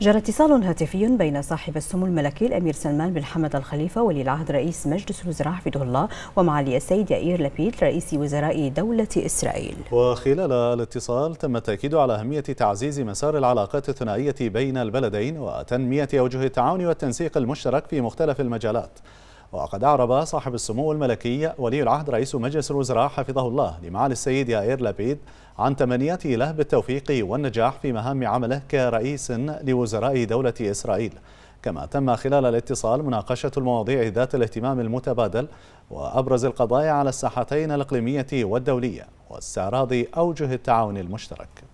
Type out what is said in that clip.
جرى اتصال هاتفي بين صاحب السمو الملكي الأمير سلمان بن حمد الخليفة ولي العهد رئيس مجلس الوزراء حفظه الله ومعالي السيد يائير لبيد رئيس وزراء دولة إسرائيل وخلال الاتصال تم التأكيد على أهمية تعزيز مسار العلاقات الثنائية بين البلدين وتنمية أوجه التعاون والتنسيق المشترك في مختلف المجالات وقد أعرب صاحب السمو الملكي ولي العهد رئيس مجلس الوزراء حفظه الله لمعالي السيد ياير لابيد عن تمنياته له بالتوفيق والنجاح في مهام عمله كرئيس لوزراء دولة إسرائيل كما تم خلال الاتصال مناقشة المواضيع ذات الاهتمام المتبادل وأبرز القضايا على الساحتين الإقليمية والدولية واستعراض أوجه التعاون المشترك